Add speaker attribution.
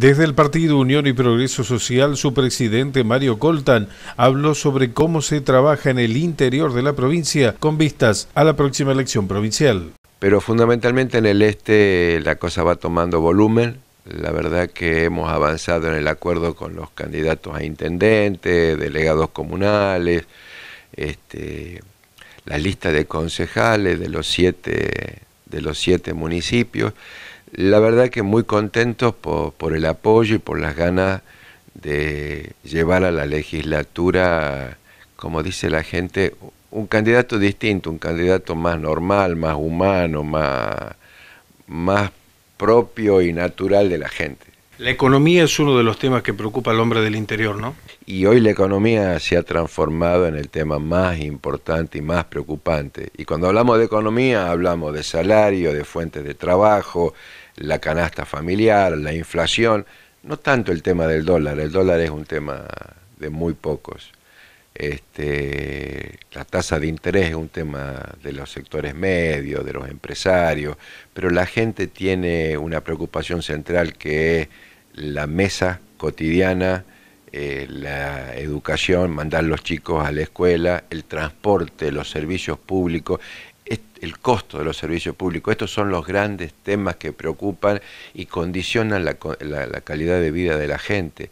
Speaker 1: Desde el Partido Unión y Progreso Social, su presidente Mario Coltan habló sobre cómo se trabaja en el interior de la provincia con vistas a la próxima elección provincial.
Speaker 2: Pero fundamentalmente en el este la cosa va tomando volumen. La verdad que hemos avanzado en el acuerdo con los candidatos a intendentes, delegados comunales, este, la lista de concejales de los de los siete municipios la verdad que muy contentos por, el apoyo y por las ganas de llevar a la legislatura, como dice la gente, un candidato distinto, un candidato más normal, más humano, más, más propio y natural de la gente.
Speaker 3: La economía es uno de los temas que preocupa al hombre del interior, ¿no?
Speaker 2: Y hoy la economía se ha transformado en el tema más importante y más preocupante. Y cuando hablamos de economía, hablamos de salario, de fuentes de trabajo, la canasta familiar, la inflación, no tanto el tema del dólar, el dólar es un tema de muy pocos. Este, la tasa de interés es un tema de los sectores medios, de los empresarios, pero la gente tiene una preocupación central que es la mesa cotidiana, eh, la educación, mandar los chicos a la escuela, el transporte, los servicios públicos, el costo de los servicios públicos. Estos son los grandes temas que preocupan y condicionan la calidad de vida de la gente.